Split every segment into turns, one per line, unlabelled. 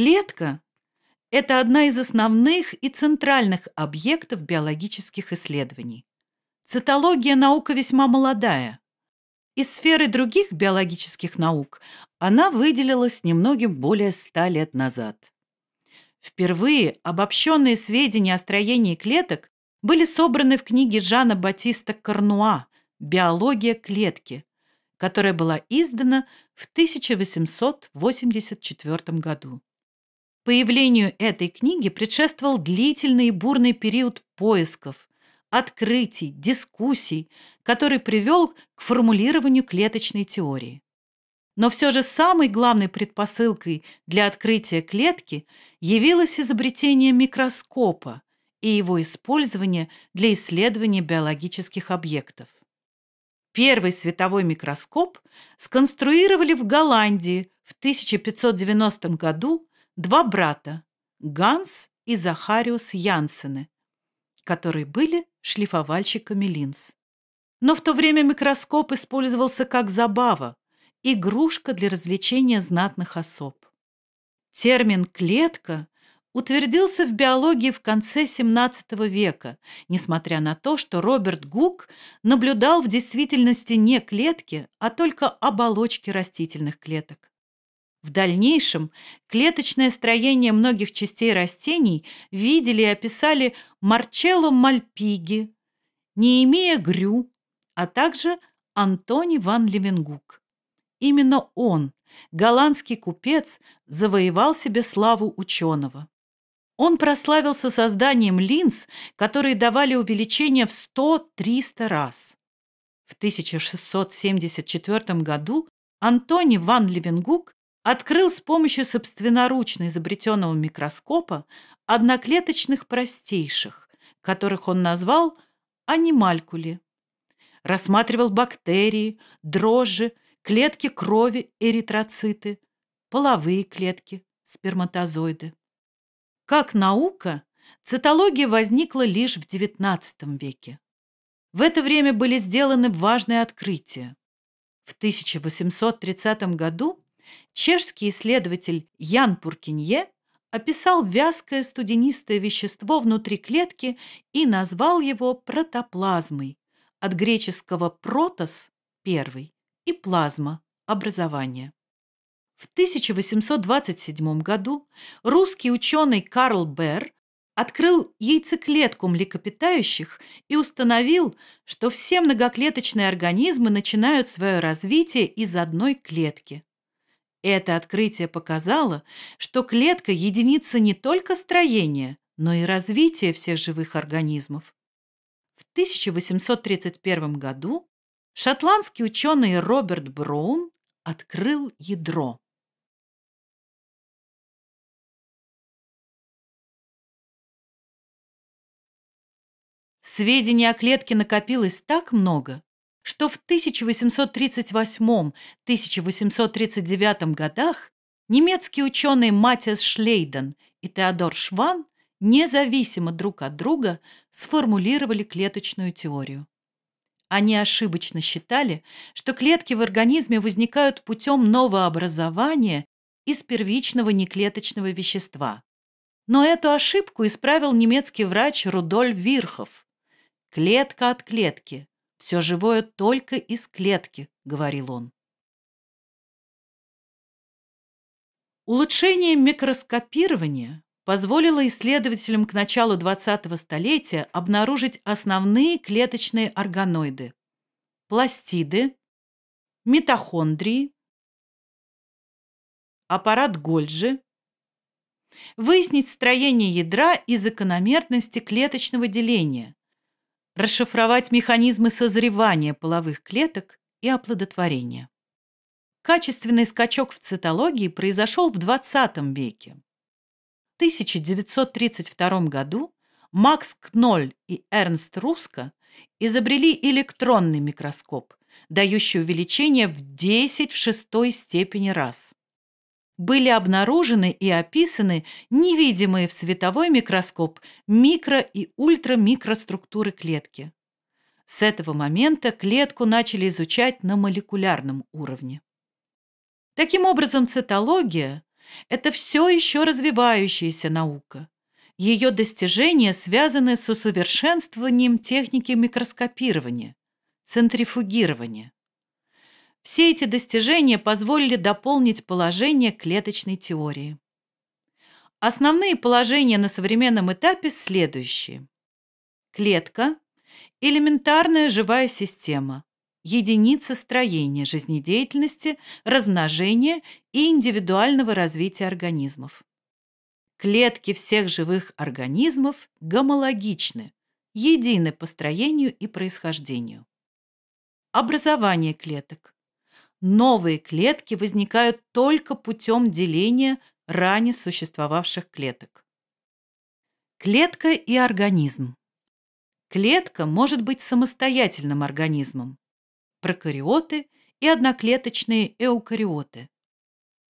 Клетка – это одна из основных и центральных объектов биологических исследований. Цитология – наука весьма молодая. Из сферы других биологических наук она выделилась немногим более ста лет назад. Впервые обобщенные сведения о строении клеток были собраны в книге Жана Батиста Корнуа «Биология клетки», которая была издана в 1884 году. Появлению этой книги предшествовал длительный и бурный период поисков, открытий, дискуссий, который привел к формулированию клеточной теории. Но все же самой главной предпосылкой для открытия клетки явилось изобретение микроскопа и его использование для исследования биологических объектов. Первый световой микроскоп сконструировали в Голландии в 1590 году два брата – Ганс и Захариус Янсены, которые были шлифовальщиками линз. Но в то время микроскоп использовался как забава, игрушка для развлечения знатных особ. Термин «клетка» утвердился в биологии в конце XVII века, несмотря на то, что Роберт Гук наблюдал в действительности не клетки, а только оболочки растительных клеток. В дальнейшем клеточное строение многих частей растений видели и описали Марчелло Мальпиги, не имея Грю, а также Антони ван Левенгук. Именно он, голландский купец, завоевал себе славу ученого. Он прославился созданием линз, которые давали увеличение в 100-300 раз. В 1674 году Антони ван Левенгук открыл с помощью собственноручно изобретенного микроскопа одноклеточных простейших, которых он назвал анималькули. Рассматривал бактерии, дрожжи, клетки крови, эритроциты, половые клетки, сперматозоиды. Как наука, цитология возникла лишь в XIX веке. В это время были сделаны важные открытия. В 1830 году чешский исследователь Ян Пуркинье описал вязкое студенистое вещество внутри клетки и назвал его протоплазмой от греческого «протос» – первый и «плазма» – образование. В 1827 году русский ученый Карл Берр открыл яйцеклетку млекопитающих и установил, что все многоклеточные организмы начинают свое развитие из одной клетки. Это открытие показало, что клетка – единица не только строения, но и развития всех живых организмов. В 1831 году шотландский ученый Роберт Броун открыл ядро. Сведений о клетке накопилось так много, что в 1838-1839 годах немецкие ученые Матиас Шлейден и Теодор Шван независимо друг от друга сформулировали клеточную теорию. Они ошибочно считали, что клетки в организме возникают путем новообразования из первичного неклеточного вещества. Но эту ошибку исправил немецкий врач Рудольф Вирхов. Клетка от клетки, все живое только из клетки, говорил он. Улучшение микроскопирования позволило исследователям к началу 20-го столетия обнаружить основные клеточные органоиды – пластиды, митохондрии, аппарат Гольджи, выяснить строение ядра и закономерности клеточного деления, расшифровать механизмы созревания половых клеток и оплодотворения. Качественный скачок в цитологии произошел в XX веке. В 1932 году Макс Кноль и Эрнст Руско изобрели электронный микроскоп, дающий увеличение в 10 в шестой степени раз были обнаружены и описаны невидимые в световой микроскоп микро- и ультрамикроструктуры клетки. С этого момента клетку начали изучать на молекулярном уровне. Таким образом, цитология – это все еще развивающаяся наука. Ее достижения связаны с усовершенствованием техники микроскопирования, центрифугирования. Все эти достижения позволили дополнить положение клеточной теории. Основные положения на современном этапе следующие. Клетка – элементарная живая система, единица строения, жизнедеятельности, размножения и индивидуального развития организмов. Клетки всех живых организмов гомологичны, едины по строению и происхождению. Образование клеток новые клетки возникают только путем деления ранее существовавших клеток. Клетка и организм. Клетка может быть самостоятельным организмом. Прокариоты и одноклеточные эукариоты.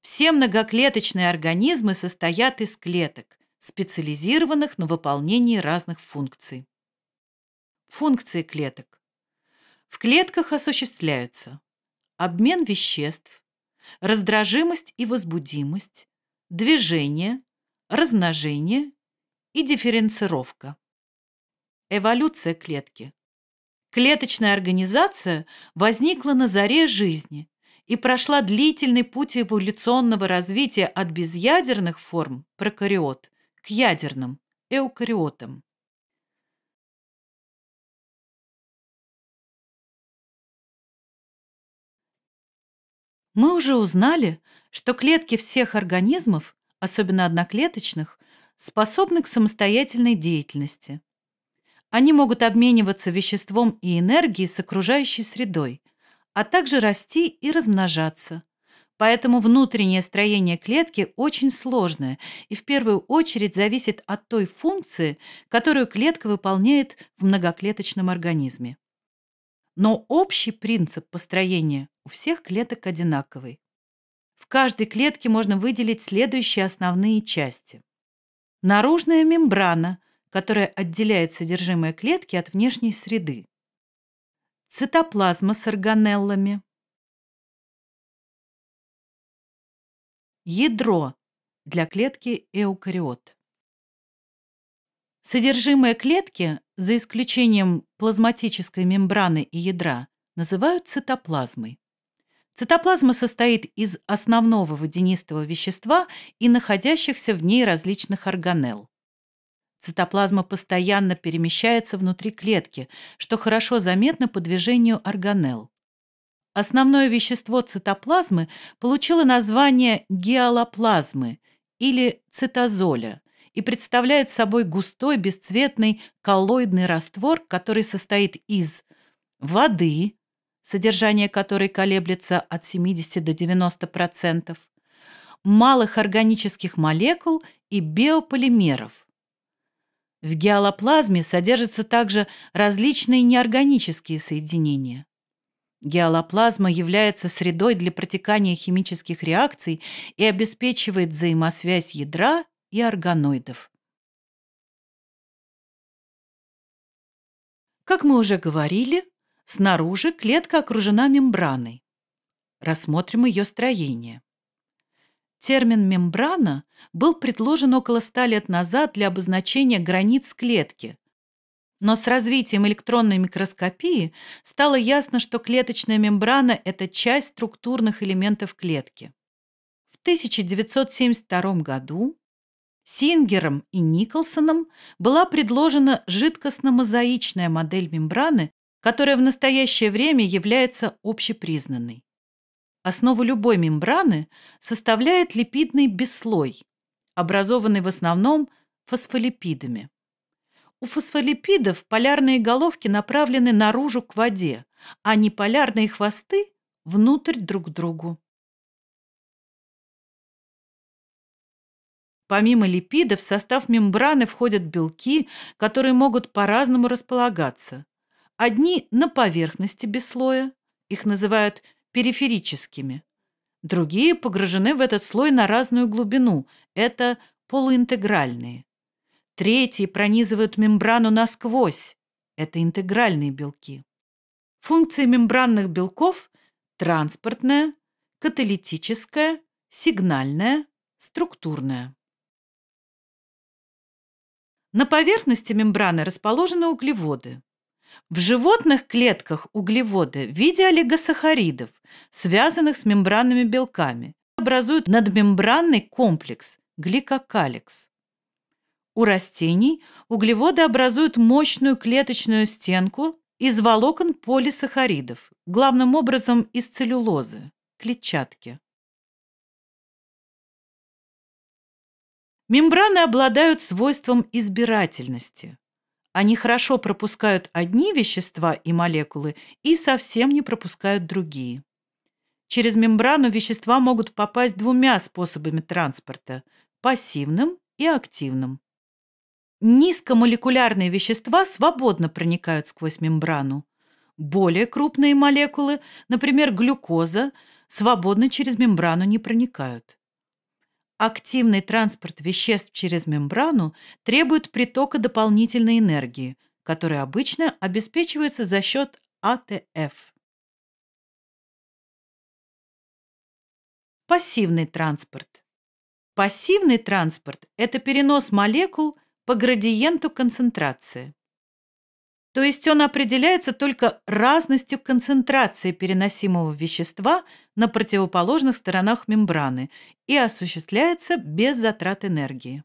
Все многоклеточные организмы состоят из клеток, специализированных на выполнении разных функций. Функции клеток. В клетках осуществляются обмен веществ, раздражимость и возбудимость, движение, размножение и дифференцировка. Эволюция клетки. Клеточная организация возникла на заре жизни и прошла длительный путь эволюционного развития от безъядерных форм прокариот к ядерным эукариотам. Мы уже узнали, что клетки всех организмов, особенно одноклеточных, способны к самостоятельной деятельности. Они могут обмениваться веществом и энергией с окружающей средой, а также расти и размножаться. Поэтому внутреннее строение клетки очень сложное и в первую очередь зависит от той функции, которую клетка выполняет в многоклеточном организме. Но общий принцип построения у всех клеток одинаковый. В каждой клетке можно выделить следующие основные части. Наружная мембрана, которая отделяет содержимое клетки от внешней среды. Цитоплазма с органеллами. Ядро для клетки эукариот. Содержимое клетки, за исключением плазматической мембраны и ядра, называют цитоплазмой. Цитоплазма состоит из основного водянистого вещества и находящихся в ней различных органелл. Цитоплазма постоянно перемещается внутри клетки, что хорошо заметно по движению органелл. Основное вещество цитоплазмы получило название гиалоплазмы или цитозоля и представляет собой густой бесцветный коллоидный раствор, который состоит из воды, содержание которой колеблется от 70 до 90%, малых органических молекул и биополимеров. В геалоплазме содержатся также различные неорганические соединения. Геалоплазма является средой для протекания химических реакций и обеспечивает взаимосвязь ядра и органоидов. Как мы уже говорили, Снаружи клетка окружена мембраной. Рассмотрим ее строение. Термин «мембрана» был предложен около ста лет назад для обозначения границ клетки. Но с развитием электронной микроскопии стало ясно, что клеточная мембрана – это часть структурных элементов клетки. В 1972 году Сингером и Николсоном была предложена жидкостно-мозаичная модель мембраны которая в настоящее время является общепризнанной. Основу любой мембраны составляет липидный бесслой, образованный в основном фосфолипидами. У фосфолипидов полярные головки направлены наружу к воде, а неполярные хвосты – внутрь друг к другу. Помимо липидов в состав мембраны входят белки, которые могут по-разному располагаться. Одни на поверхности без слоя, их называют периферическими. Другие погружены в этот слой на разную глубину, это полуинтегральные. Третьи пронизывают мембрану насквозь, это интегральные белки. Функции мембранных белков – транспортная, каталитическая, сигнальная, структурная. На поверхности мембраны расположены углеводы. В животных клетках углеводы в виде олигосахаридов, связанных с мембранными белками, образуют надмембранный комплекс – гликокаликс. У растений углеводы образуют мощную клеточную стенку из волокон полисахаридов, главным образом из целлюлозы – клетчатки. Мембраны обладают свойством избирательности. Они хорошо пропускают одни вещества и молекулы и совсем не пропускают другие. Через мембрану вещества могут попасть двумя способами транспорта – пассивным и активным. Низкомолекулярные вещества свободно проникают сквозь мембрану. Более крупные молекулы, например, глюкоза, свободно через мембрану не проникают. Активный транспорт веществ через мембрану требует притока дополнительной энергии, которая обычно обеспечивается за счет АТФ. Пассивный транспорт. Пассивный транспорт – это перенос молекул по градиенту концентрации. То есть он определяется только разностью концентрации переносимого вещества на противоположных сторонах мембраны и осуществляется без затрат энергии.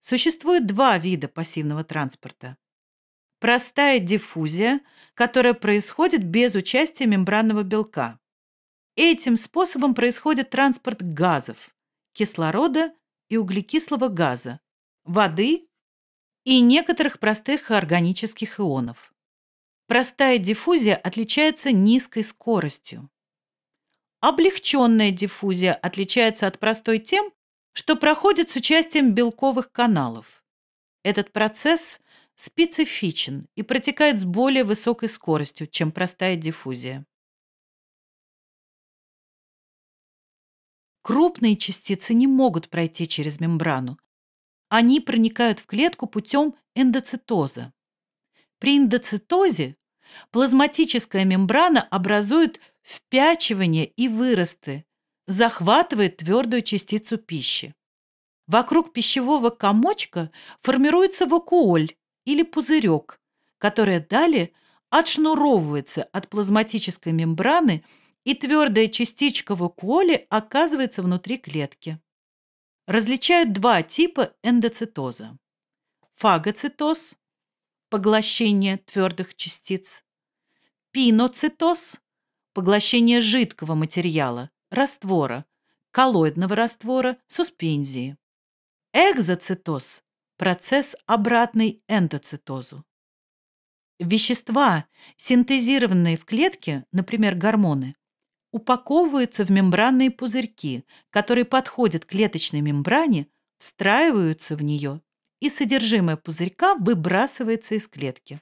Существует два вида пассивного транспорта. Простая диффузия, которая происходит без участия мембранного белка. Этим способом происходит транспорт газов – кислорода и углекислого газа, воды и некоторых простых органических ионов. Простая диффузия отличается низкой скоростью. Облегченная диффузия отличается от простой тем, что проходит с участием белковых каналов. Этот процесс специфичен и протекает с более высокой скоростью, чем простая диффузия. Крупные частицы не могут пройти через мембрану, они проникают в клетку путем эндоцитоза. При эндоцитозе плазматическая мембрана образует впячивание и выросты, захватывает твердую частицу пищи. Вокруг пищевого комочка формируется вакуоль или пузырек, который далее отшнуровывается от плазматической мембраны и твердая частичка вакуоли оказывается внутри клетки. Различают два типа эндоцитоза. Фагоцитоз – поглощение твердых частиц. Пиноцитоз – поглощение жидкого материала, раствора, коллоидного раствора, суспензии. Экзоцитоз – процесс обратный эндоцитозу. Вещества, синтезированные в клетке, например, гормоны, упаковываются в мембранные пузырьки, которые подходят к клеточной мембране, встраиваются в нее, и содержимое пузырька выбрасывается из клетки.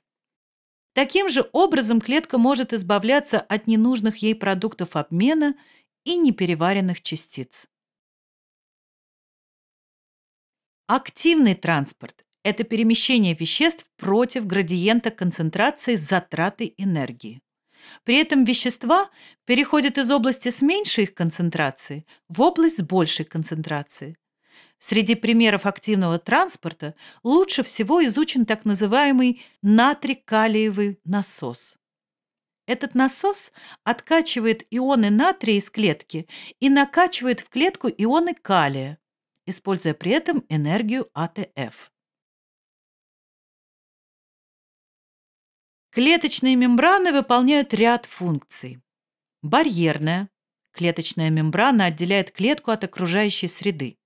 Таким же образом клетка может избавляться от ненужных ей продуктов обмена и непереваренных частиц. Активный транспорт – это перемещение веществ против градиента концентрации с затратой энергии. При этом вещества переходят из области с меньшей их концентрацией в область с большей концентрацией. Среди примеров активного транспорта лучше всего изучен так называемый натрий-калиевый насос. Этот насос откачивает ионы натрия из клетки и накачивает в клетку ионы калия, используя при этом энергию АТФ. Клеточные мембраны выполняют ряд функций. Барьерная – клеточная мембрана отделяет клетку от окружающей среды.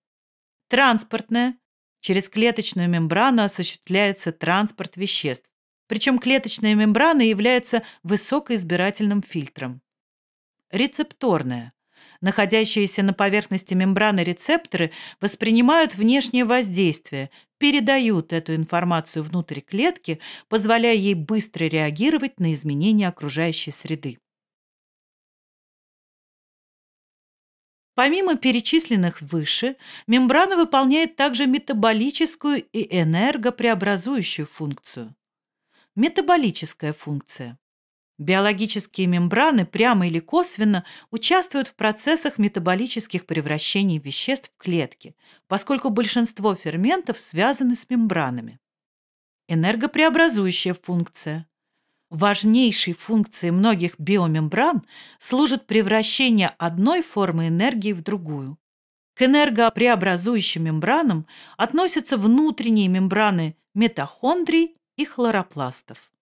Транспортная – через клеточную мембрану осуществляется транспорт веществ. Причем клеточная мембрана является высокоизбирательным фильтром. Рецепторная Находящиеся на поверхности мембраны рецепторы воспринимают внешнее воздействие, передают эту информацию внутрь клетки, позволяя ей быстро реагировать на изменения окружающей среды. Помимо перечисленных выше, мембрана выполняет также метаболическую и энергопреобразующую функцию. Метаболическая функция. Биологические мембраны прямо или косвенно участвуют в процессах метаболических превращений веществ в клетки, поскольку большинство ферментов связаны с мембранами. Энергопреобразующая функция. Важнейшей функцией многих биомембран служит превращение одной формы энергии в другую. К энергопреобразующим мембранам относятся внутренние мембраны митохондрий и хлоропластов.